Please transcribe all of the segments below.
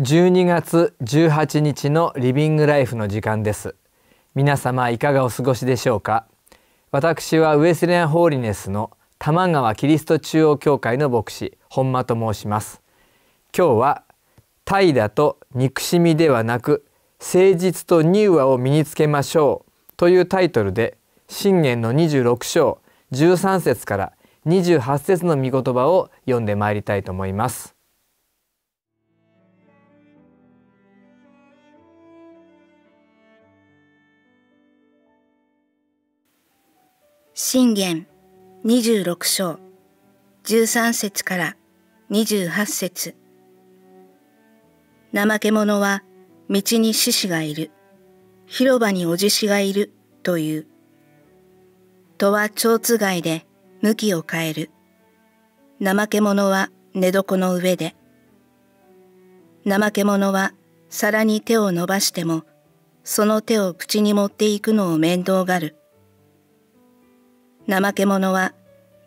12月18日のリビングライフの時間です皆様いかがお過ごしでしょうか私はウェスレンホーリネスの玉川キリスト中央教会の牧師本間と申します今日は怠惰と憎しみではなく誠実と乳和を身につけましょうというタイトルで信玄の26章13節から28節の御言葉を読んでまいりたいと思います信玄26章13節から28節怠け者は道に獅子がいる。広場におじしがいるという。戸は蝶つ街で向きを変える。怠け者は寝床の上で。怠け者は皿に手を伸ばしても、その手を口に持っていくのを面倒がる。怠け者は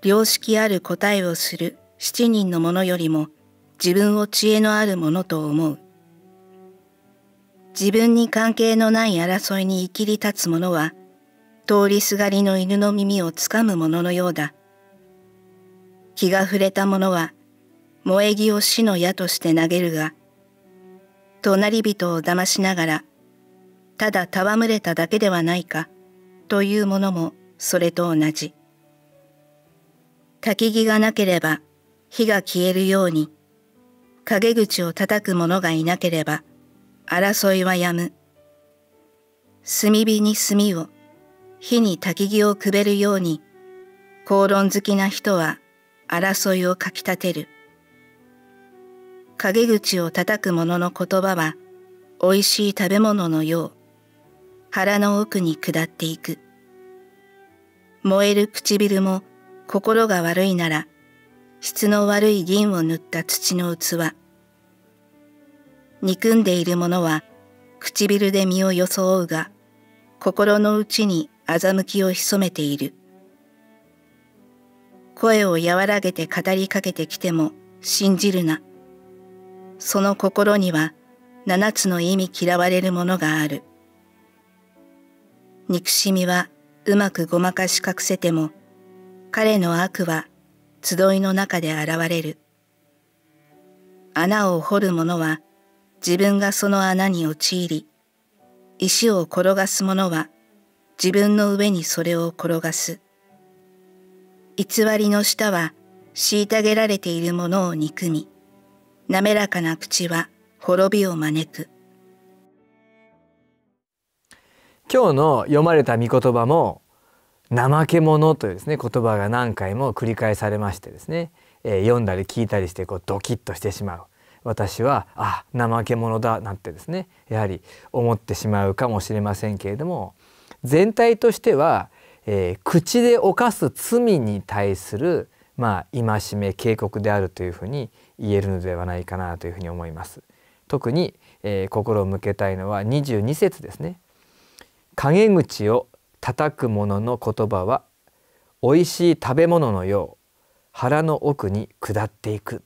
良識ある答えを知る七人の者よりも自分を知恵のあるものと思う。自分に関係のない争いに生きり立つ者は通りすがりの犬の耳をつかむ者のようだ。気が触れた者は萌え木を死の矢として投げるが、隣人を騙しながら、ただ戯れただけではないか、というものもそれと同じ。焚き木がなければ火が消えるように、陰口を叩く者がいなければ争いはやむ。炭火に炭を、火に焚き木をくべるように、口論好きな人は争いをかきたてる。陰口を叩く者の言葉は、美味しい食べ物のよう、腹の奥に下っていく。燃える唇も心が悪いなら質の悪い銀を塗った土の器憎んでいる者は唇で身を装うが心の内に欺きを潜めている声を和らげて語りかけてきても信じるなその心には七つの意味嫌われるものがある憎しみはうまくごまかし隠せても彼の悪は集いの中で現れる穴を掘る者は自分がその穴に陥り石を転がす者は自分の上にそれを転がす偽りの舌は虐げられているものを憎み滑らかな口は滅びを招く今日の読まれた御言葉も怠け者というですね言葉が何回も繰り返されましてですね、えー、読んだり聞いたりしてこうドキッとしてしまう私はあ怠け者だなんてですねやはり思ってしまうかもしれませんけれども全体としては、えー、口で犯す罪に対するまあ戒め警告であるというふうに言えるのではないかなというふうに思います。特に、えー、心を向けたいのは22節ですね。陰口を叩く者の言葉はおいしい食べ物のよう腹の奥に下っていく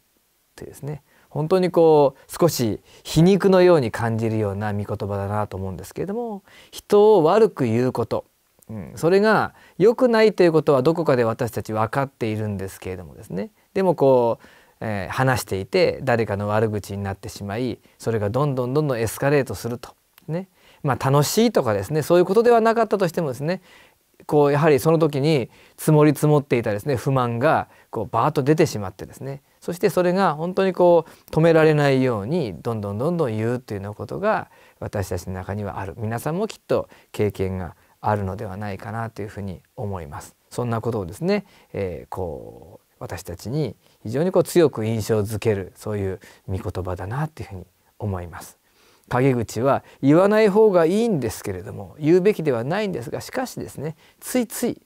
というですね本当にこう少し皮肉のように感じるような見言葉だなと思うんですけれども人を悪く言うことうん、それが良くないということはどこかで私たち分かっているんですけれどもですねでもこう、えー、話していて誰かの悪口になってしまいそれがどんどんどんどんエスカレートすると、ね、まあ、楽しいとかですねそういうことではなかったとしてもですねこうやはりその時に積もり積もっていたですね不満がこうバーッと出てしまってですねそしてそれが本当にこう止められないようにどんどんどんどん言うというようなことが私たちの中にはある皆さんもきっと経験があるのではないかなというふうに思います。そんなことをですね、えー、こう私たちに非常にこう強く印象づけるそういう御言葉だなというふうに思います。陰口は言わない方がいいんですけれども言うべきではないんですがしかしですねついつい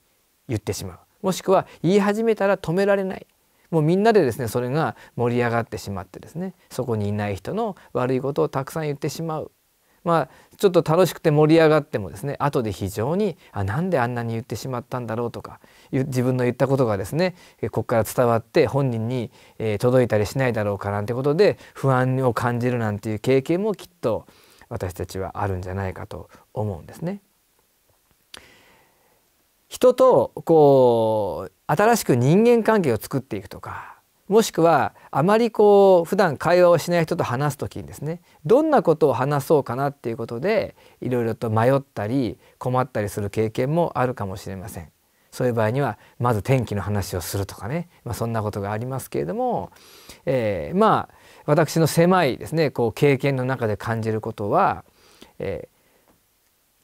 言ってしまうもしくは言い始めたら止められないもうみんなでですねそれが盛り上がってしまってですねそこにいない人の悪いことをたくさん言ってしまうまあ、ちょっと楽しくて盛り上がってもですね後で非常にあなんであんなに言ってしまったんだろうとか自分の言ったことがですねここから伝わって本人に、え届いたりしないだろうかなんてことで不安を感じるなんていう経験もきっと私たちはあるんじゃないかと思うんですね。人とこう新しく人間関係を作っていくとかもしくはあまりこう普段会話をしない人と話す時にですねどんなことを話そうかなっていうことでいろいろと迷ったり困ったりする経験もあるかもしれません。そういう場合にはまず天気の話をするとかね、まあ、そんなことがありますけれども、えー、まあ私の狭いですねこう経験の中で感じることは、え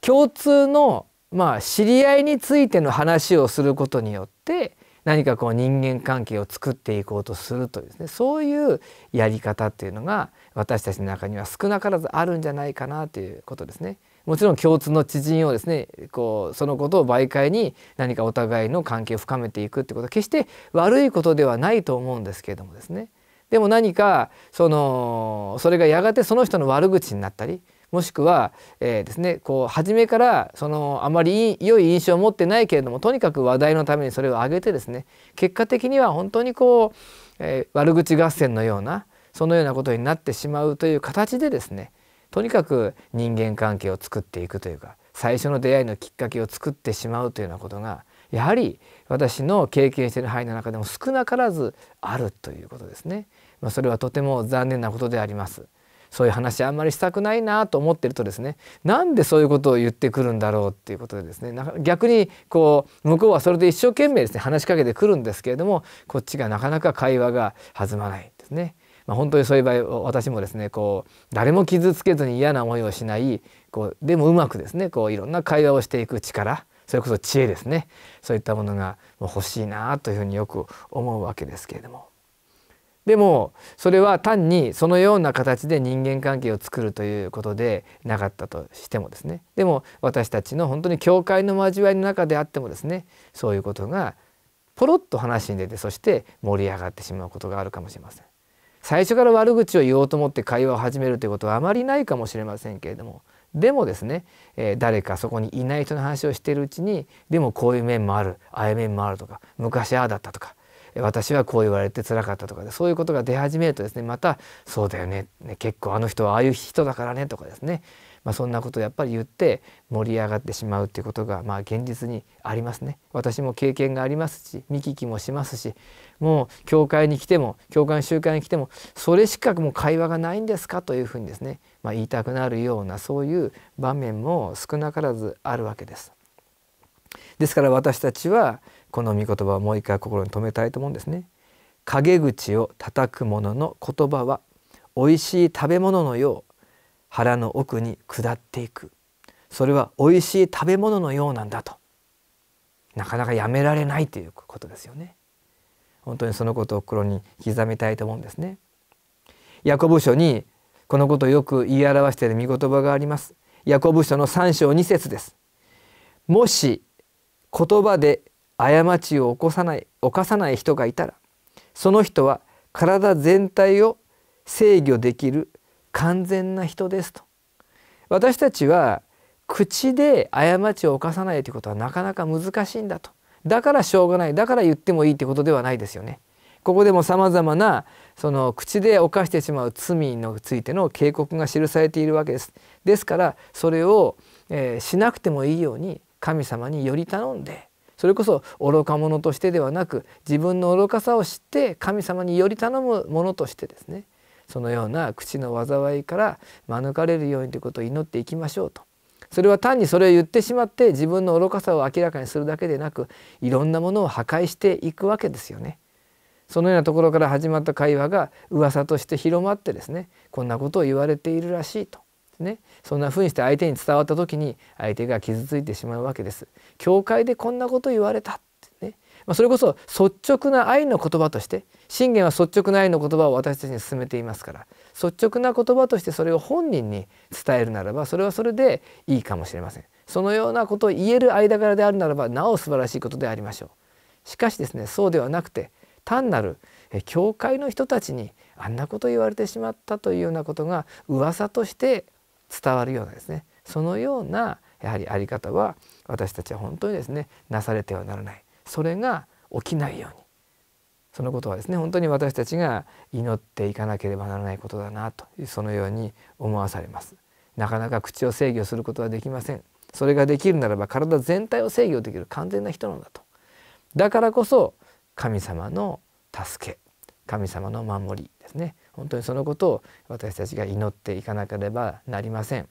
ー、共通のまあ知り合いについての話をすることによって何かこう人間関係を作っていこうとするというですねそういうやり方っていうのが私たちの中には少なからずあるんじゃないかなということですね。もちろん共通の知人をですねこうそのことを媒介に何かお互いの関係を深めていくってことは決して悪いことではないと思うんですけれどもですねでも何かそのそれがやがてその人の悪口になったりもしくは、えー、ですねこう初めからそのあまり良い印象を持ってないけれどもとにかく話題のためにそれを上げてですね結果的には本当にこう、えー、悪口合戦のようなそのようなことになってしまうという形でですねとにかく人間関係を作っていくというか最初の出会いのきっかけを作ってしまうというようなことがやはり私の経験している範囲の中でも少なからずあるということですね。まあ、それはとても残念なことであります。そういう話あんまりしたくないなと思ってるとですねなんでそういうことを言ってくるんだろうっていうことでですね逆にこう向こうはそれで一生懸命ですね話しかけてくるんですけれどもこっちがなかなか会話が弾まないですね。まあ、本当にそういう場合私もですねこう誰も傷つけずに嫌な思いをしないこうでもうまくですねこういろんな会話をしていく力それこそ知恵ですねそういったものが欲しいなというふうによく思うわけですけれども。でもそれは単にそのような形で人間関係を作るということでなかったとしてもですねでも私たちの本当に教会の交わりの中であってもですねそういうことがポロッと話に出てそして盛り上がってしまうことがあるかもしれません。最初から悪口を言おうと思って会話を始めるということはあまりないかもしれませんけれどもでもですね、えー、誰かそこにいない人の話をしているうちにでもこういう面もあるああいう面もあるとか昔ああだったとか私はこう言われてつらかったとかでそういうことが出始めるとですねまた「そうだよねね結構あの人はああいう人だからね」とかですね、まあ、そんなことをやっぱり言って盛り上がってしまうっていうことがまあ現実にありますね。私も経験がありますし見聞きもしますしもう教会に来ても教会の集会に来てもそれしかもう会話がないんですかというふうにですね、まあ、言いたくなるようなそういう場面も少なからずあるわけです。ですから私たちはこの御言葉をもう一回心に留めたいと思うんですね。陰口を叩く者の言葉は美味しい食べ物のよう腹の奥に下っていくそれは美味しい食べ物のようなんだとなかなかやめられないということですよね本当にそのことを心に刻みたいと思うんですねヤコブ書にこのことをよく言い表している御言葉がありますヤコブ書の3章2節ですもし言葉で過ちを起こさない犯さない人がいたらその人は体全体を制御できる完全な人ですと私たちは口で過ちを犯さないということはなかなか難しいんだとだからしょうがないだから言ってもいいということではないですよね。ここでもさまざまなその口で犯してしまう罪についての警告が記されているわけです。ですからそれを、えー、しなくてもいいように神様により頼んでそれこそ愚か者としてではなく自分の愚かさを知って神様により頼む者としてですねそのような口の災いから免れるようにということを祈っていきましょうと。それは単にそれを言ってしまって自分の愚かさを明らかにするだけでなくいろんなものを破壊していくわけですよね。そのようなところから始まった会話が噂として広まってですねこんなことを言われているらしいとね、そんな風にして相手に伝わった時に相手が傷ついてしまうわけです。教会でこんなこと言われたってね、まあ、それこそ率直な愛の言葉として信玄は率直な愛の言葉を私たちに勧めていますから率直な言葉としてそれを本人に伝えるならばそれはそれでいいかもしれません。そのようなことを言える間柄であるならばなお素晴らしいことでありましょう。しかしですねそうではなくて単なる教会の人たちにあんなこと言われてしまったというようなことが噂として伝わるようなですねそのようなやはり在り方は私たちは本当にですねなされてはならないそれが起きないようにそのことはですね本当に私たちが祈っていかなければならないことだなというそのように思わされますなかなか口を制御することはできませんそれができるならば体全体を制御できる完全な人なんだとだからこそ神様の助け神様の守りですね本当にそのことを私たちが祈っていかなければなりません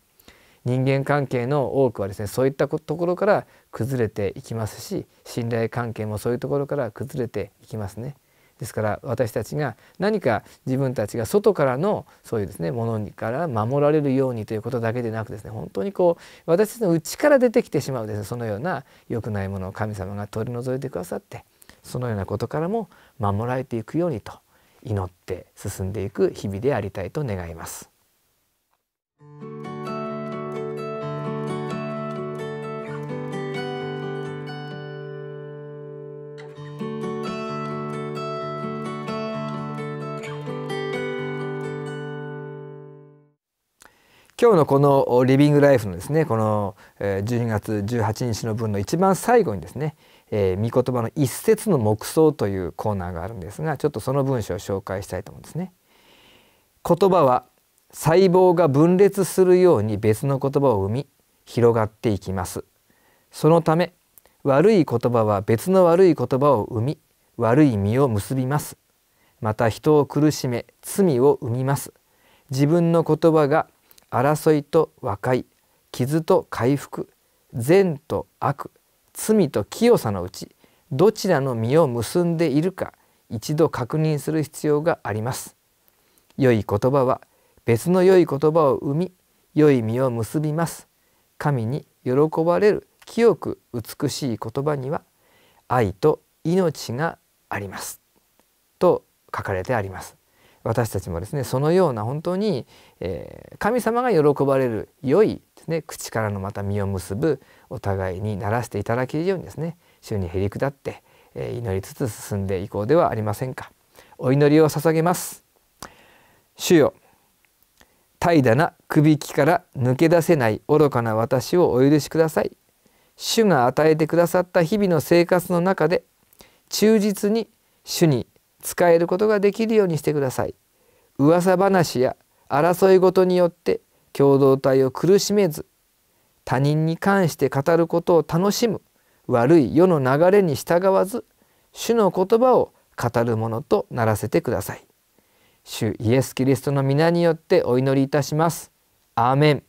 人間関係の多くはですねそういったところから崩れていきますし信頼関係もそういうところから崩れていきますねですから私たちが何か自分たちが外からのそういうですねものから守られるようにということだけでなくですね本当にこう私たちの内から出てきてしまうですねそのような良くないものを神様が取り除いてくださってそのようなことからも守られていくようにと祈って進んでいく日々でありたいと願います。今日のこのリビングライフのですねこの12月18日の分の一番最後にですね「えー、御言葉の一節の黙想」というコーナーがあるんですがちょっとその文章を紹介したいと思うんですね。言葉は細胞が分裂するように別の言葉を生み広がっていきます。そのため悪い言葉は別の悪い言葉を生み悪い実を結びます。また人を苦しめ罪を生みます。自分の言葉が争いと和解傷と回復善と悪罪と清さのうちどちらの実を結んでいるか一度確認する必要があります。良い言葉は別の良い言葉を生み良い実を結びます。神に喜ばれる清く美しい言葉には愛と命があります。と書かれてあります。私たちもですねそのような本当に、えー、神様が喜ばれる良いですね口からのまた身を結ぶお互いにならせていただけるようにですね主にへり下って、えー、祈りつつ進んでいこうではありませんかお祈りを捧げます主よ怠惰な首引きから抜け出せない愚かな私をお許しください主が与えてくださった日々の生活の中で忠実に主に使えることができるようにしてください噂話や争い事によって共同体を苦しめず他人に関して語ることを楽しむ悪い世の流れに従わず主の言葉を語るものとならせてください主イエス・キリストの皆によってお祈りいたしますアーメン